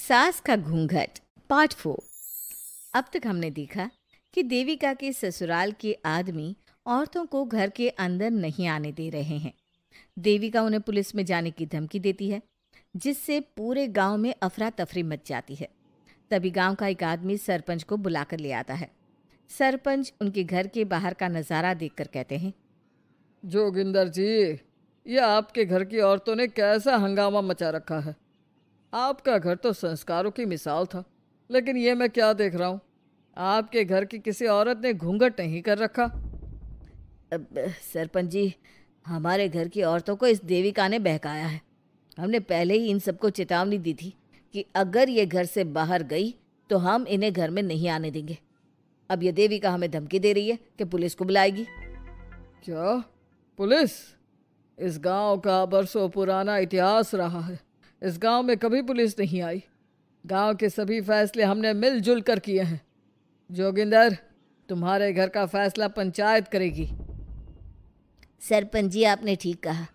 सास का घूंघट पार्ट फोर अब तक हमने देखा कि देविका के ससुराल के आदमी औरतों को घर के अंदर नहीं आने दे रहे हैं देविका उन्हें पुलिस में जाने की धमकी देती है जिससे पूरे गांव में अफरा तफरी मच जाती है तभी गांव का एक आदमी सरपंच को बुलाकर ले आता है सरपंच उनके घर के बाहर का नज़ारा देखकर कहते हैं जोगिंदर जी ये आपके घर की औरतों ने कैसा हंगामा मचा रखा है आपका घर तो संस्कारों की मिसाल था लेकिन ये मैं क्या देख रहा हूँ आपके घर की किसी औरत ने घूंघट नहीं कर रखा सरपंच जी हमारे घर की औरतों को इस देविका ने बहकाया है हमने पहले ही इन सबको चेतावनी दी थी कि अगर ये घर से बाहर गई तो हम इन्हें घर में नहीं आने देंगे अब ये देविका हमें धमकी दे रही है कि पुलिस को बुलाएगी क्या पुलिस इस गांव का बरसों पुराना इतिहास रहा है इस गांव में कभी पुलिस नहीं आई गांव के सभी फैसले हमने मिलजुल कर किए हैं जोगिंदर तुम्हारे घर का फैसला पंचायत करेगी सरपंच जी आपने ठीक कहा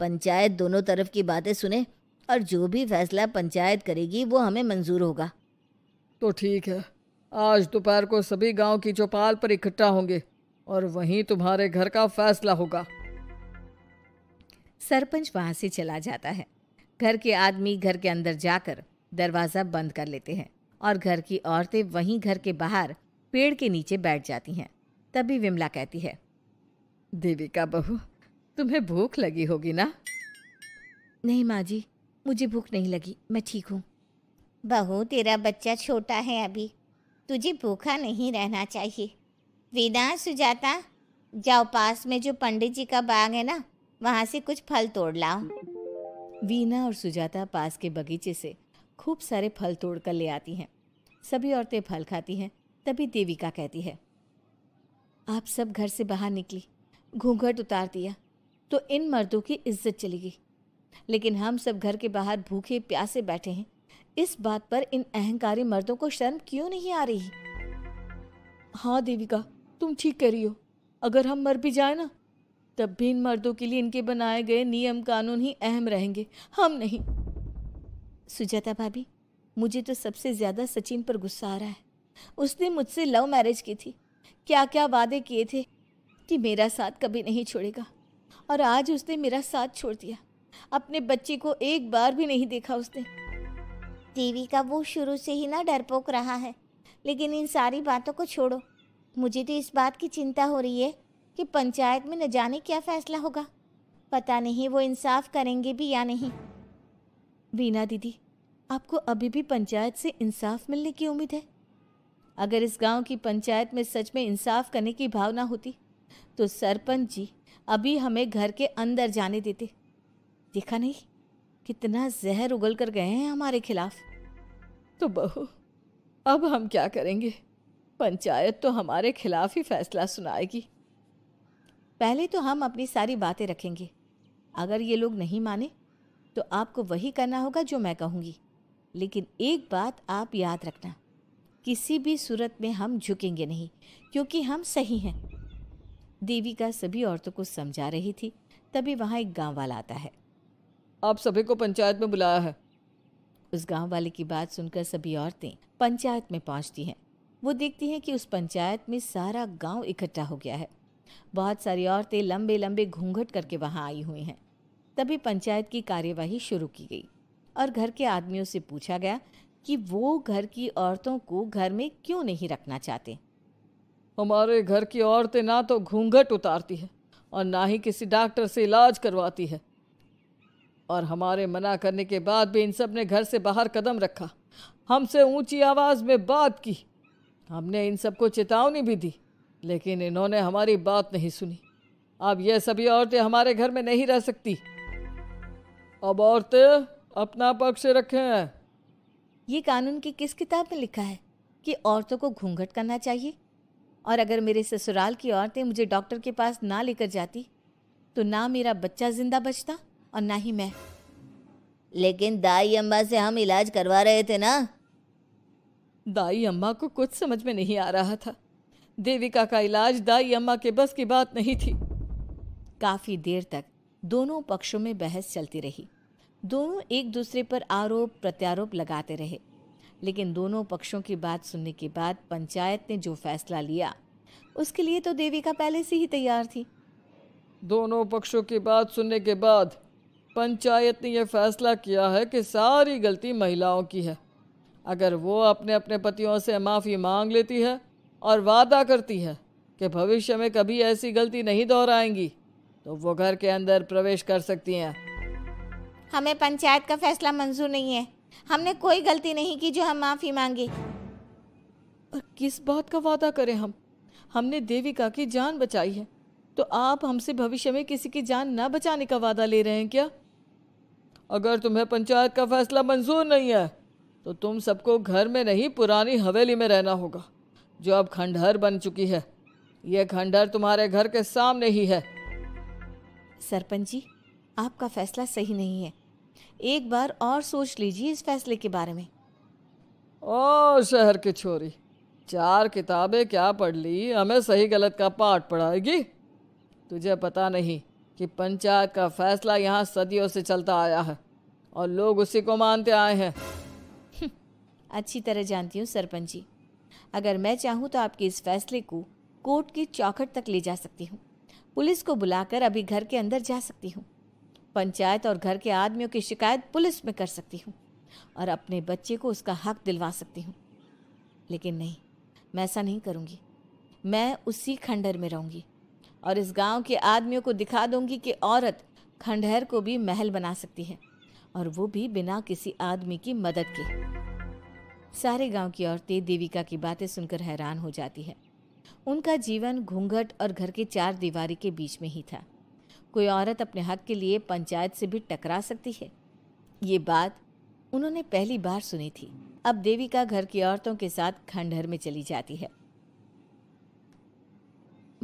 पंचायत दोनों तरफ की बातें सुने और जो भी फैसला पंचायत करेगी वो हमें मंजूर होगा तो ठीक है आज दोपहर को सभी गांव की चौपाल पर इकट्ठा होंगे और वहीं तुम्हारे घर का फैसला होगा सरपंच वहां से चला जाता है घर के आदमी घर के अंदर जाकर दरवाज़ा बंद कर लेते हैं और घर की औरतें वहीं घर के बाहर पेड़ के नीचे बैठ जाती हैं तभी विमला कहती है देविका बहू तुम्हें भूख लगी होगी ना नहीं माँ जी मुझे भूख नहीं लगी मैं ठीक हूँ बहू तेरा बच्चा छोटा है अभी तुझे भूखा नहीं रहना चाहिए वेदा सुजाता जाओ पास में जो पंडित जी का बाग है ना वहाँ से कुछ फल तोड़ लाओ वीना और सुजाता पास के बगीचे से खूब सारे फल तोड़ कर ले आती हैं सभी औरतें फल खाती हैं तभी देविका कहती है आप सब घर से बाहर निकली घूंघट उतार दिया तो इन मर्दों की इज्जत चली गई लेकिन हम सब घर के बाहर भूखे प्यासे बैठे हैं इस बात पर इन अहंकारी मर्दों को शर्म क्यों नहीं आ रही हाँ देविका तुम ठीक कह रही हो अगर हम मर भी जाए ना तब भी इन मर्दों के लिए इनके बनाए गए नियम कानून ही अहम रहेंगे हम नहीं सुजाता भाभी मुझे तो सबसे ज़्यादा सचिन पर गुस्सा आ रहा है उसने मुझसे लव मैरिज की थी क्या क्या वादे किए थे कि मेरा साथ कभी नहीं छोड़ेगा और आज उसने मेरा साथ छोड़ दिया अपने बच्चे को एक बार भी नहीं देखा उसने देवी का वो शुरू से ही ना डरपोक रहा है लेकिन इन सारी बातों को छोड़ो मुझे तो इस बात की चिंता हो रही है कि पंचायत में न जाने क्या फैसला होगा पता नहीं वो इंसाफ करेंगे भी या नहीं बीना दीदी आपको अभी भी पंचायत से इंसाफ मिलने की उम्मीद है अगर इस गांव की पंचायत में सच में इंसाफ करने की भावना होती तो सरपंच जी अभी हमें घर के अंदर जाने देते देखा नहीं कितना जहर उगल कर गए हैं हमारे खिलाफ तो बहू अब हम क्या करेंगे पंचायत तो हमारे खिलाफ ही फैसला सुनाएगी पहले तो हम अपनी सारी बातें रखेंगे अगर ये लोग नहीं माने तो आपको वही करना होगा जो मैं कहूँगी लेकिन एक बात आप याद रखना किसी भी सूरत में हम झुकेंगे नहीं क्योंकि हम सही हैं देविका सभी औरतों को समझा रही थी तभी वहाँ एक गांव वाला आता है आप सभी को पंचायत में बुलाया है उस गांव वाले की बात सुनकर सभी औरतें पंचायत में पहुंचती हैं वो देखती हैं कि उस पंचायत में सारा गांव इकट्ठा हो गया है बहुत सारी औरतें लंबे लंबे घूंघट करके वहाँ आई हुई हैं तभी पंचायत की कार्यवाही शुरू की गई और घर के आदमियों से पूछा गया कि वो घर की औरतों को घर में क्यों नहीं रखना चाहते हमारे घर की औरतें ना तो घूंघट उतारती है और ना ही किसी डॉक्टर से इलाज करवाती है और हमारे मना करने के बाद भी इन सब ने घर से बाहर कदम रखा हमसे ऊंची आवाज़ में बात की हमने इन सबको चेतावनी भी दी लेकिन इन्होंने हमारी बात नहीं सुनी अब ये सभी औरतें हमारे घर में नहीं रह सकती अब औरतें अपना पक्ष रखे हैं ये कानून की किस किताब में लिखा है कि औरतों को घूंघट करना चाहिए और अगर मेरे ससुराल की औरतें मुझे डॉक्टर के पास ना लेकर जाती तो ना मेरा बच्चा जिंदा बचता और ना ही मैं लेकिन दाई अम्मा से हम इलाज करवा रहे थे ना दाई अम्मा को कुछ समझ में नहीं आ रहा था देविका का इलाज दाई अम्मा के बस की बात नहीं थी काफी देर तक दोनों पक्षों में बहस चलती रही दोनों एक दूसरे पर आरोप प्रत्यारोप लगाते रहे लेकिन दोनों पक्षों की बात सुनने के बाद पंचायत ने जो फैसला लिया उसके लिए तो देविका पहले से ही तैयार थी दोनों पक्षों की बात सुनने के बाद पंचायत ने यह फैसला किया है कि सारी गलती महिलाओं की है अगर वो अपने अपने पतियों से माफ़ी मांग लेती है और वादा करती है कि भविष्य में कभी ऐसी गलती नहीं दोहराएंगी तो वो घर के अंदर प्रवेश कर सकती हैं हमें पंचायत का फैसला मंजूर नहीं है हमने कोई गलती नहीं की जो हम माफ़ी मांगे और किस बात का वादा करें हम हमने देविका की जान बचाई है तो आप हमसे भविष्य में किसी की जान ना बचाने का वादा ले रहे हैं क्या अगर तुम्हें पंचायत का फैसला मंजूर नहीं है तो तुम सबको घर में नहीं पुरानी हवेली में रहना होगा जो अब खंडहर बन चुकी है यह खंडहर तुम्हारे घर के सामने ही है सरपंच जी आपका फैसला सही नहीं है एक बार और सोच लीजिए इस फैसले के बारे में ओ शहर की छोरी चार किताबें क्या पढ़ ली हमें सही गलत का पाठ पढ़ाएगी तुझे पता नहीं कि पंचायत का फैसला यहाँ सदियों से चलता आया है और लोग उसी को मानते आए हैं अच्छी तरह जानती हूँ सरपंच जी अगर मैं चाहूँ तो आपके इस फैसले को कोर्ट की चौखट तक ले जा सकती हूँ पुलिस को बुलाकर अभी घर के अंदर जा सकती हूँ पंचायत और घर के आदमियों की शिकायत पुलिस में कर सकती हूँ और अपने बच्चे को उसका हक दिलवा सकती हूँ लेकिन नहीं मैं ऐसा नहीं करूँगी मैं उसी खंडहर में रहूँगी और इस गांव के आदमियों को दिखा दूँगी कि औरत खंडहर को भी महल बना सकती है और वो भी बिना किसी आदमी की मदद के सारे गांव की औरतें देविका की बातें सुनकर हैरान हो जाती है उनका जीवन घूंघट और घर के चार दीवारी के बीच में ही था कोई औरत अपने हक के लिए पंचायत से भी टकरा सकती है ये बात उन्होंने पहली बार सुनी थी अब देविका घर की औरतों के साथ खंडहर में चली जाती है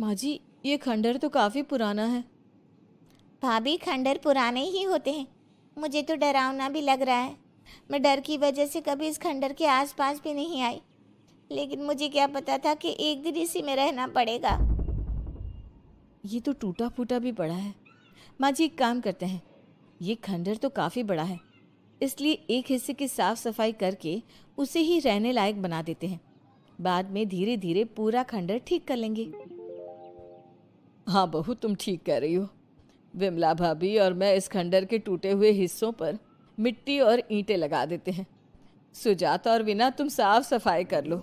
माँ जी ये खंडहर तो काफ़ी पुराना है भाभी खंडहर पुराने ही होते हैं मुझे तो डरावना भी लग रहा है मैं डर की वजह से कभी इस खंडर के आसपास भी नहीं आई लेकिन मुझे क्या पता था कि एक दिन इसी में रहना पड़ेगा ये तो टूटा फूटा भी बड़ा है माँ जी एक काम करते हैं ये खंडर तो काफ़ी बड़ा है इसलिए एक हिस्से की साफ सफाई करके उसे ही रहने लायक बना देते हैं बाद में धीरे धीरे पूरा खंडर ठीक कर लेंगे हाँ बहू तुम ठीक कह रही हो विमला भाभी और मैं इस खंडर के टूटे हुए हिस्सों पर मिट्टी और ईंटें लगा देते हैं सुजाता और बिना तुम साफ सफाई कर लो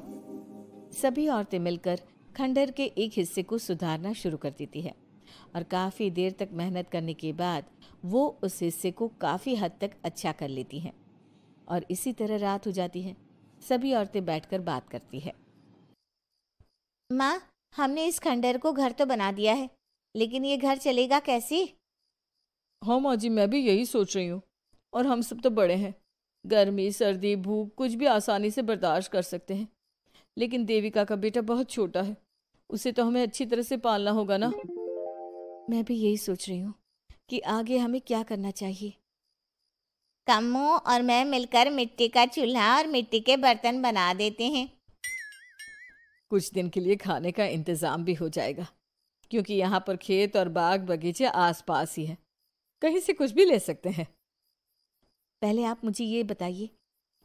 सभी औरतें मिलकर खंडर के एक हिस्से को सुधारना शुरू कर देती है और काफ़ी देर तक मेहनत करने के बाद वो उस हिस्से को काफ़ी हद तक अच्छा कर लेती हैं और इसी तरह रात हो जाती है सभी औरतें बैठकर बात करती है माँ हमने इस खंडर को घर तो बना दिया है लेकिन ये घर चलेगा कैसे हाँ माँ जी मैं भी यही सोच रही हूँ और हम सब तो बड़े हैं गर्मी सर्दी भूख कुछ भी आसानी से बर्दाश्त कर सकते हैं लेकिन देविका का बेटा बहुत छोटा है उसे तो हमें अच्छी तरह से पालना होगा ना मैं भी यही सोच रही हूँ कि आगे हमें क्या करना चाहिए कमो और मैं मिलकर मिट्टी का चूल्हा और मिट्टी के बर्तन बना देते हैं कुछ दिन के लिए खाने का इंतज़ाम भी हो जाएगा क्योंकि यहाँ पर खेत और बाग बगीचे आसपास ही है कहीं से कुछ भी ले सकते हैं पहले आप मुझे ये बताइए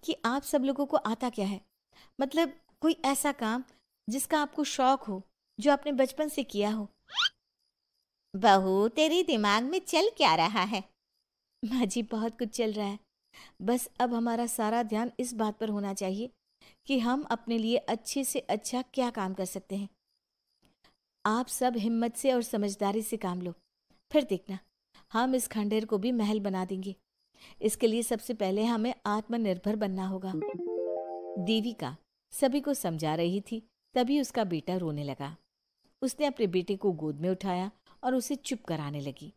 कि आप सब लोगों को आता क्या है मतलब कोई ऐसा काम जिसका आपको शौक हो जो आपने बचपन से किया हो बहू तेरे दिमाग में चल क्या रहा है माँ जी बहुत कुछ चल रहा है बस अब हमारा सारा ध्यान इस बात पर होना चाहिए कि हम अपने लिए अच्छे से अच्छा क्या काम कर सकते हैं आप सब हिम्मत से और समझदारी से काम लो फिर देखना हम इस खंडेर को भी महल बना देंगे इसके लिए सबसे पहले हमें आत्मनिर्भर बनना होगा देविका सभी को समझा रही थी तभी उसका बेटा रोने लगा उसने अपने बेटे को गोद में उठाया और उसे चुप कराने लगी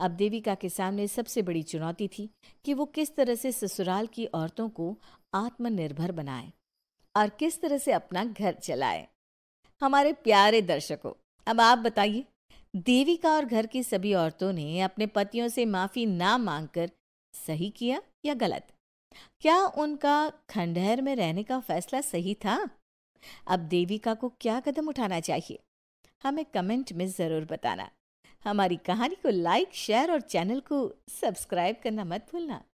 अब देविका के सामने सबसे बड़ी चुनौती थी कि वो किस तरह से ससुराल की औरतों को आत्मनिर्भर बनाए और किस तरह से अपना घर चलाए हमारे प्यारे दर्शकों अब आप बताइए देविका और घर की सभी औरतों ने अपने पतियों से माफ़ी ना मांगकर सही किया या गलत क्या उनका खंडहर में रहने का फैसला सही था अब देविका को क्या कदम उठाना चाहिए हमें कमेंट में ज़रूर बताना हमारी कहानी को लाइक शेयर और चैनल को सब्सक्राइब करना मत भूलना